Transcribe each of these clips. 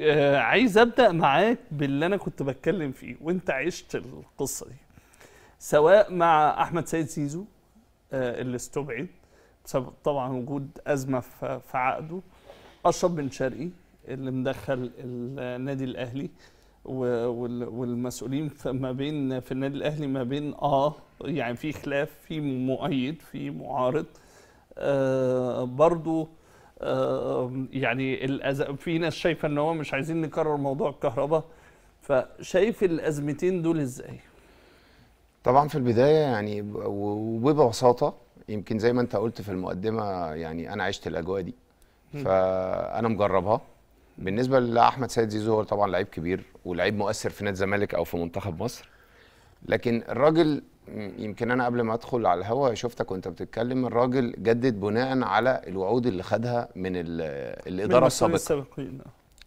آه، عايز ابدا معاك باللي انا كنت بتكلم فيه وانت عشت القصه دي سواء مع احمد سيد زيزو آه، اللي استبعد بسبب طبعا وجود ازمه في عقده اشرف بن شرقي اللي مدخل النادي الاهلي والمسؤولين ما بين في النادي الاهلي ما بين اه يعني في خلاف في مؤيد في معارض آه برضو يعني الأز... في ناس شايفه ان هو مش عايزين نكرر موضوع الكهرباء فشايف الازمتين دول ازاي؟ طبعا في البدايه يعني وببساطه يمكن زي ما انت قلت في المقدمه يعني انا عشت الاجواء دي فانا مجربها بالنسبه لاحمد سيد زيزو هو طبعا لعيب كبير ولعيب مؤثر في نادي الزمالك او في منتخب مصر لكن الراجل يمكن انا قبل ما ادخل على الهوا شفتك وانت بتتكلم الراجل جدد بناء على الوعود اللي خدها من الاداره من السابقه السابقين.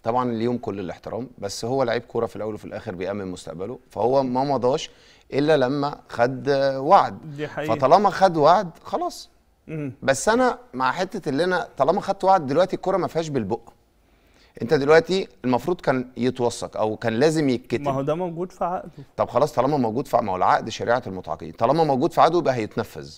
طبعا اليوم كل الاحترام بس هو لعيب كوره في الاول وفي الاخر بيامن مستقبله فهو ما مضاش الا لما خد وعد دي حقيقة. فطالما خد وعد خلاص مم. بس انا مع حته اللي انا طالما خدت وعد دلوقتي الكوره ما فيهاش بالبق انت دلوقتي المفروض كان يتوثق او كان لازم يتكتب ما هو ده موجود في عقده طب خلاص طالما موجود في ما هو العقد شريعه المتعاقدين طالما موجود في عقده يبقى هيتنفذ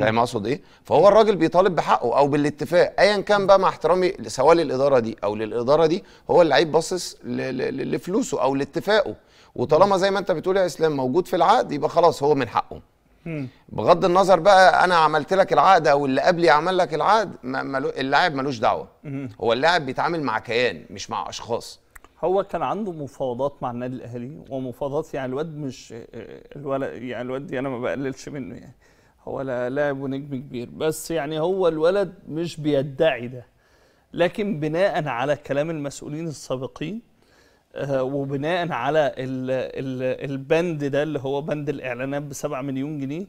فاهم اقصد ايه فهو الراجل بيطالب بحقه او بالاتفاق ايا كان بقى مع احترامي سواء للاداره دي او للاداره دي هو اللي عيب باصص لفلوسه او لاتفاقه وطالما زي ما انت بتقول يا اسلام موجود في العقد يبقى خلاص هو من حقه بغض النظر بقى انا عملت لك العقد او اللي قبلي عمل لك العقد اللاعب ملوش دعوه هو اللاعب بيتعامل مع كيان مش مع اشخاص هو كان عنده مفاوضات مع النادي الاهلي ومفاوضات يعني الواد مش الولد يعني الواد دي انا ما بقللش منه يعني هو لا لاعب ونجم كبير بس يعني هو الولد مش بيدعي ده لكن بناء على كلام المسؤولين السابقين آه، وبناء على الـ الـ البند ده اللي هو بند الاعلانات ب 7 مليون جنيه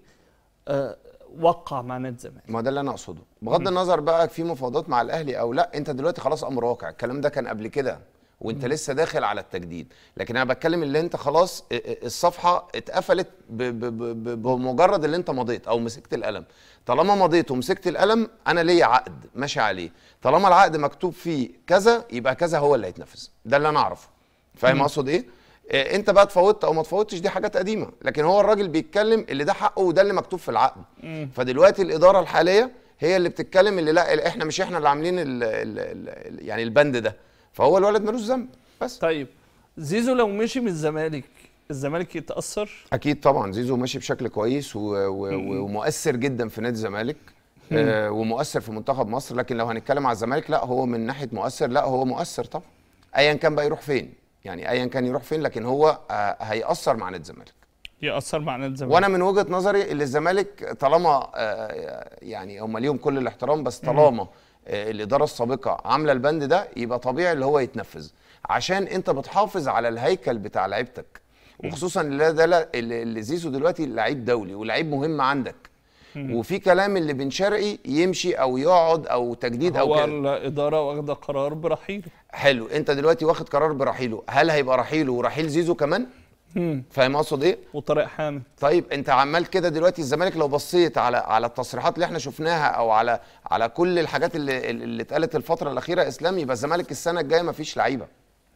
آه، وقع مع نادي الزمالك ما ده اللي انا اقصده بغض النظر بقى في مفاوضات مع الاهلي او لا انت دلوقتي خلاص امر واقع الكلام ده كان قبل كده وانت م. لسه داخل على التجديد لكن انا بتكلم اللي انت خلاص آه، الصفحه اتقفلت بمجرد اللي انت مضيت او مسكت القلم طالما مضيت ومسكت القلم انا ليا عقد ماشي عليه طالما العقد مكتوب فيه كذا يبقى كذا هو اللي هيتنفذ ده اللي انا اعرفه فاهم اقصد ايه آه، انت بقى تفوتت او ما تفوتش دي حاجات قديمه لكن هو الراجل بيتكلم اللي ده حقه وده اللي مكتوب في العقد فدلوقتي الاداره الحاليه هي اللي بتتكلم اللي لا احنا مش احنا اللي عاملين الـ الـ الـ يعني البند ده فهو الولد ملوش ذنب بس طيب زيزو لو مشي من الزمالك الزمالك يتاثر اكيد طبعا زيزو ماشي بشكل كويس و و ومؤثر جدا في نادي الزمالك آه ومؤثر في منتخب مصر لكن لو هنتكلم على الزمالك لا هو من ناحيه مؤثر لا هو مؤثر طبعا ايا كان بقى يروح فين يعني ايا كان يروح فين لكن هو آه، هيأثر مع نادي الزمالك يأثر مع نادي الزمالك وانا من وجهه نظري اللي الزمالك طالما آه، يعني هم ليهم كل الاحترام بس طالما آه، الاداره السابقه عامله البند ده يبقى طبيعي اللي هو يتنفذ عشان انت بتحافظ على الهيكل بتاع لعيبتك وخصوصا اللي ده اللي زيزو دلوقتي لعيب دولي ولعيب مهم عندك وفي كلام اللي بن شرقي يمشي او يقعد او تجديد او كده هو الاداره واخده قرار برحيله حلو انت دلوقتي واخد قرار برحيله هل هيبقى رحيله ورحيل زيزو كمان فاهم اقصد ايه وطارق حامد طيب انت عمال كده دلوقتي الزمالك لو بصيت على على التصريحات اللي احنا شفناها او على على كل الحاجات اللي اللي اتقالت الفتره الاخيره اسلام يبقى الزمالك السنه الجايه مفيش لعيبه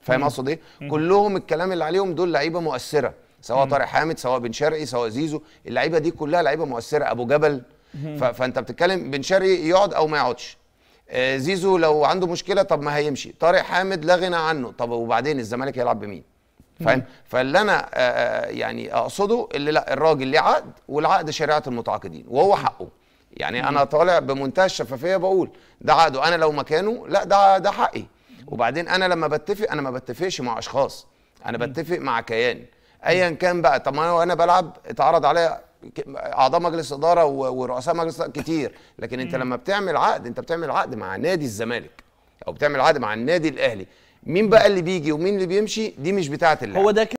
فاهم اقصد ايه كلهم الكلام اللي عليهم دول لعيبه مؤثره سواء طارق حامد سواء بن شرقي سواء زيزو اللعيبه دي كلها لعيبه مؤثره ابو جبل فانت بتتكلم بن شرقي يقعد او ما يقعدش آه، زيزو لو عنده مشكله طب ما هيمشي طارق حامد لا غنى عنه طب وبعدين الزمالك هيلعب بمين فاهم فاللي انا آه، آه، يعني اقصده اللي لا الراجل ليه عقد والعقد شريعه المتعاقدين وهو حقه يعني انا طالع بمنتهى الشفافيه بقول ده عقده انا لو مكانه لا ده ده حقي وبعدين انا لما بتفق انا ما بتفقش مع اشخاص انا بتفق مع كيان ايا كان بقى طب ما انا بلعب اتعرض عليا اعضاء مجلس اداره ورؤساء مجلس كتير لكن انت لما بتعمل عقد انت بتعمل عقد مع نادي الزمالك او بتعمل عقد مع النادي الاهلي مين بقى اللي بيجي ومين اللي بيمشي دي مش بتاعه اللاعب هو ده